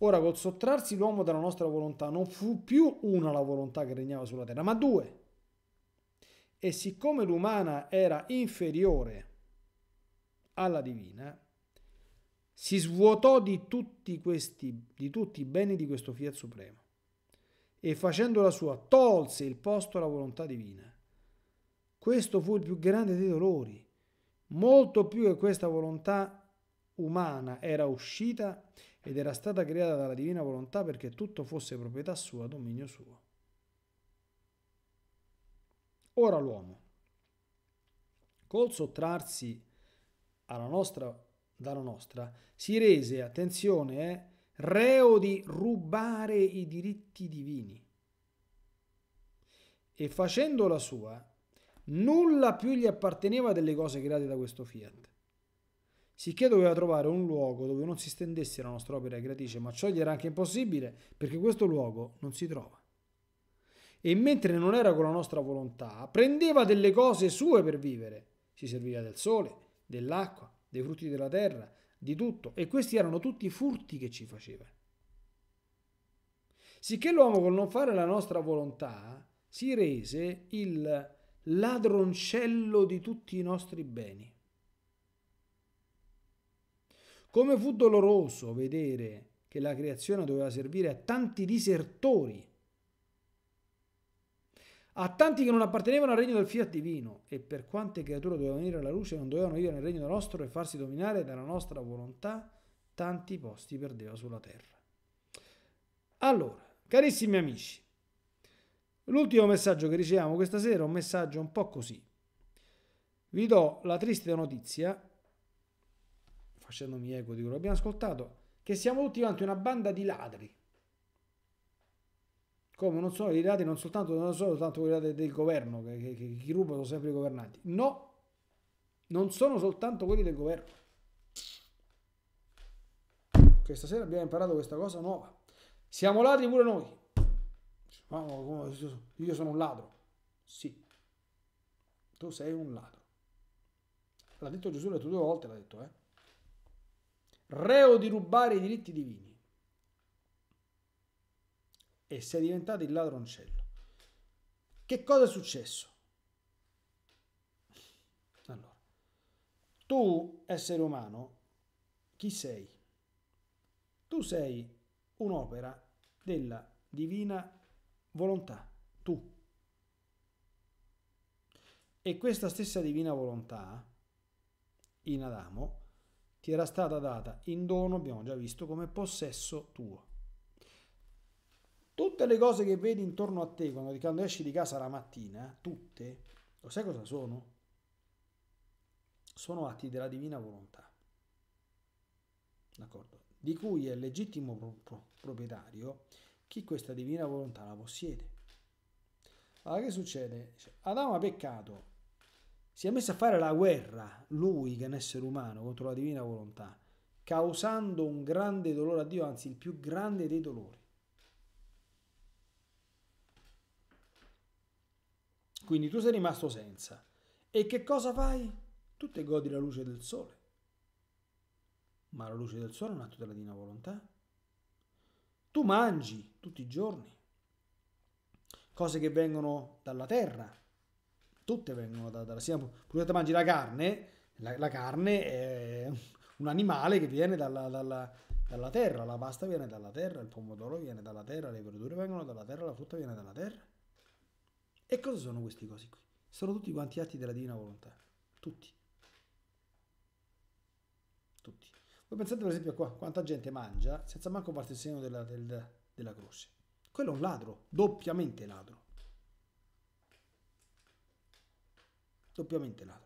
[SPEAKER 1] Ora, col sottrarsi l'uomo dalla nostra volontà, non fu più una la volontà che regnava sulla terra, ma due. E siccome l'umana era inferiore alla divina, si svuotò di tutti, questi, di tutti i beni di questo Fiat Supremo e facendo la sua tolse il posto alla volontà divina. Questo fu il più grande dei dolori, molto più che questa volontà umana era uscita ed era stata creata dalla divina volontà perché tutto fosse proprietà sua, dominio suo. Ora l'uomo, col sottrarsi alla nostra, dalla nostra, si rese, attenzione, eh, reo di rubare i diritti divini. E facendo la sua, nulla più gli apparteneva delle cose create da questo fiat. Sicché doveva trovare un luogo dove non si stendesse la nostra opera creatrice, ma ciò gli era anche impossibile perché questo luogo non si trova. E mentre non era con la nostra volontà, prendeva delle cose sue per vivere. Si serviva del sole, dell'acqua, dei frutti della terra, di tutto. E questi erano tutti furti che ci faceva. Sicché l'uomo col non fare la nostra volontà si rese il ladroncello di tutti i nostri beni. Come fu doloroso vedere che la creazione doveva servire a tanti disertori a tanti che non appartenevano al regno del fiat divino e per quante creature dovevano venire alla luce non dovevano vivere nel regno nostro e farsi dominare dalla nostra volontà, tanti posti perdeva sulla terra. Allora, carissimi amici, l'ultimo messaggio che riceviamo questa sera è un messaggio un po' così. Vi do la triste notizia, facendomi eco di quello che abbiamo ascoltato, che siamo tutti quanti una banda di ladri. Come non sono reiterate non soltanto non sono soltanto quelle del governo, che, che, che chi ruba sono sempre i governanti. No, non sono soltanto quelli del governo. Questa sera abbiamo imparato questa cosa nuova. Siamo ladri pure noi. Io sono un ladro. Sì, tu sei un ladro. L'ha detto Gesù le due volte, l'ha detto, eh? Reo di rubare i diritti divini e sei diventato il ladroncello. Che cosa è successo? Allora, tu essere umano, chi sei? Tu sei un'opera della divina volontà, tu. E questa stessa divina volontà in Adamo ti era stata data in dono, abbiamo già visto, come possesso tuo. Tutte le cose che vedi intorno a te quando, quando esci di casa la mattina, tutte, lo sai cosa sono? Sono atti della divina volontà. D'accordo? Di cui è legittimo pro- pro- proprietario chi questa divina volontà la possiede. Allora che succede? Adamo ha peccato, si è messo a fare la guerra, lui che è un essere umano, contro la divina volontà, causando un grande dolore a Dio, anzi il più grande dei dolori. Quindi tu sei rimasto senza. E che cosa fai? Tu ti godi la luce del sole. Ma la luce del sole è un atto della divina volontà. Tu mangi tutti i giorni. Cose che vengono dalla terra. Tutte vengono dalla terra. Sia, pure mangi la carne, la, la, carne è un animale che viene dalla, dalla, dalla terra. La pasta viene dalla terra, il pomodoro viene dalla terra, le verdure vengono dalla terra, la frutta viene dalla terra. E cosa sono queste cose qui? Sono tutti quanti atti della divina volontà. Tutti. Tutti. Voi pensate per esempio qua, quanta gente mangia senza manco parte il segno della, del, della croce. Quello è un ladro, doppiamente ladro. Doppiamente ladro.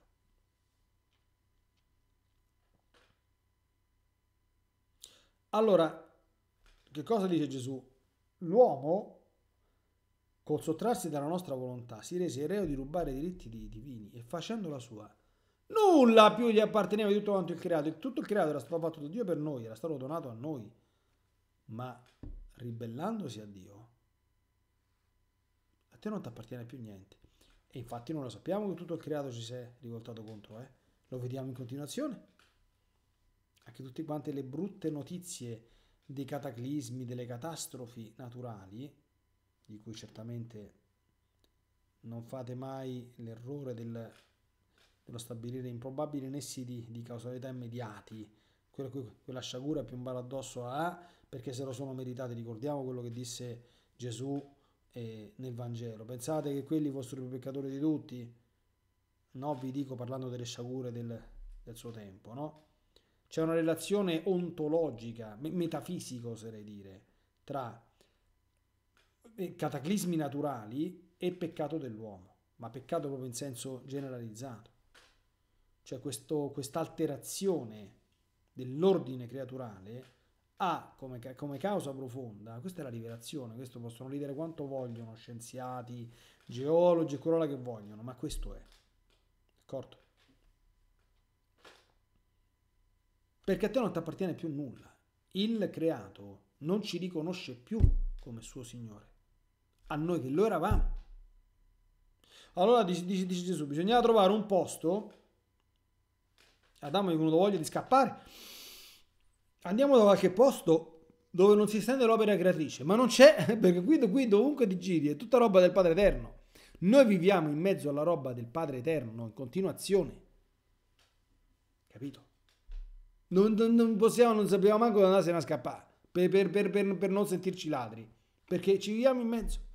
[SPEAKER 1] Allora, che cosa dice Gesù? L'uomo Col sottrarsi dalla nostra volontà si rese reo di rubare i diritti divini e facendo la sua nulla più gli apparteneva di tutto quanto il creato. tutto il creato era stato fatto da Dio per noi, era stato donato a noi. Ma ribellandosi a Dio, a te non ti appartiene più niente. E infatti non lo sappiamo che tutto il creato ci si è rivoltato contro, eh? lo vediamo in continuazione. Anche tutte quante le brutte notizie dei cataclismi, delle catastrofi naturali, di cui certamente non fate mai l'errore del, dello stabilire improbabili nessi di, di causalità immediati, quella, quella sciagura piombare addosso a perché se lo sono meritati, ricordiamo quello che disse Gesù eh, nel Vangelo, pensate che quelli fossero i peccatori di tutti? No, vi dico parlando delle sciagure del, del suo tempo, no? C'è una relazione ontologica, metafisica oserei dire, tra eh, cataclismi naturali è peccato dell'uomo, ma peccato proprio in senso generalizzato. Cioè questa alterazione dell'ordine creaturale ha come, come, causa profonda, questa è la rivelazione, questo possono ridere quanto vogliono scienziati, geologi, quello che vogliono, ma questo è. D'accordo? Perché a te non ti appartiene più nulla. Il creato non ci riconosce più come suo Signore a noi che lo eravamo. Allora dice, dice, dice Gesù, bisognava trovare un posto, Adamo è venuto voglia di scappare, andiamo da qualche posto dove non si estende l'opera creatrice, ma non c'è, perché qui, qui dovunque ti giri è tutta roba del Padre Eterno. Noi viviamo in mezzo alla roba del Padre Eterno, in continuazione. Capito? Non, non, non possiamo, non sappiamo manco dove andarsene a scappare, per, per, per, per non sentirci ladri, perché ci viviamo in mezzo.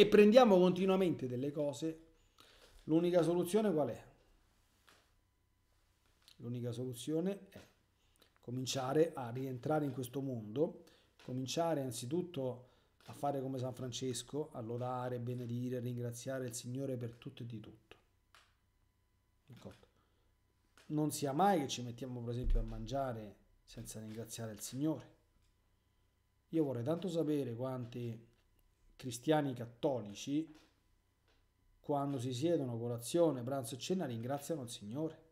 [SPEAKER 1] e prendiamo continuamente delle cose, l'unica soluzione qual è? L'unica soluzione è cominciare a rientrare in questo mondo, cominciare anzitutto a fare come San Francesco, a lodare, benedire, ringraziare il Signore per tutto e di tutto. D'accordo? Non sia mai che ci mettiamo per esempio a mangiare senza ringraziare il Signore. Io vorrei tanto sapere quanti cristiani cattolici, quando si siedono a colazione, pranzo e cena, ringraziano il Signore.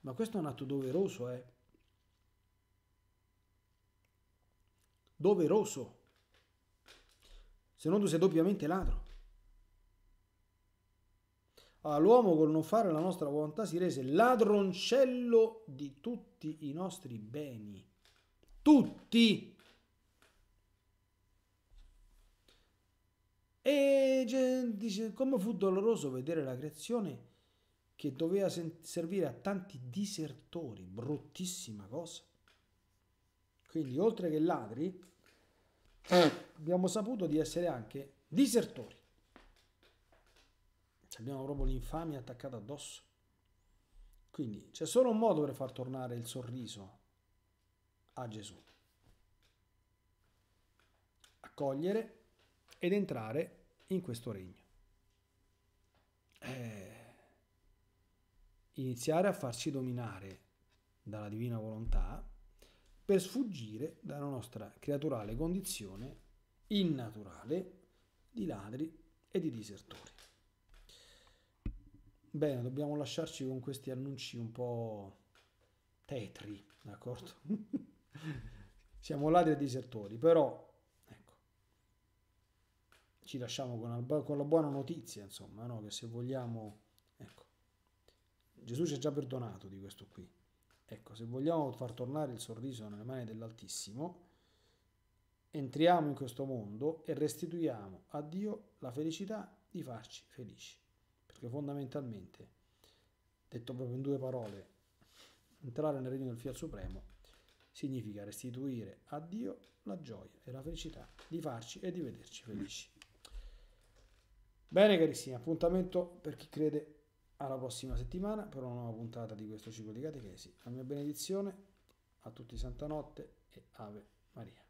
[SPEAKER 1] Ma questo è un atto doveroso, eh? Doveroso. Se no tu sei doppiamente ladro. Allora, l'uomo col non fare la nostra volontà si rese ladroncello di tutti i nostri beni. Tutti! E dice, come fu doloroso vedere la creazione che doveva servire a tanti disertori, bruttissima cosa. Quindi oltre che ladri, abbiamo saputo di essere anche disertori. Abbiamo proprio l'infamia attaccata addosso. Quindi c'è solo un modo per far tornare il sorriso a Gesù. Accogliere ed entrare in questo regno. Eh, iniziare a farci dominare dalla divina volontà per sfuggire dalla nostra creaturale condizione innaturale di ladri e di disertori. Bene, dobbiamo lasciarci con questi annunci un po' tetri, d'accordo? Siamo ladri e disertori, però ci lasciamo con, una, con la buona notizia, insomma, no? che se vogliamo, ecco, Gesù ci ha già perdonato di questo qui. Ecco, se vogliamo far tornare il sorriso nelle mani dell'Altissimo, entriamo in questo mondo e restituiamo a Dio la felicità di farci felici. Perché fondamentalmente, detto proprio in due parole, entrare nel regno del Fiat Supremo significa restituire a Dio la gioia e la felicità di farci e di vederci felici. Bene carissimi, appuntamento per chi crede alla prossima settimana per una nuova puntata di questo ciclo di catechesi. La mia benedizione a tutti Santa Notte e Ave Maria.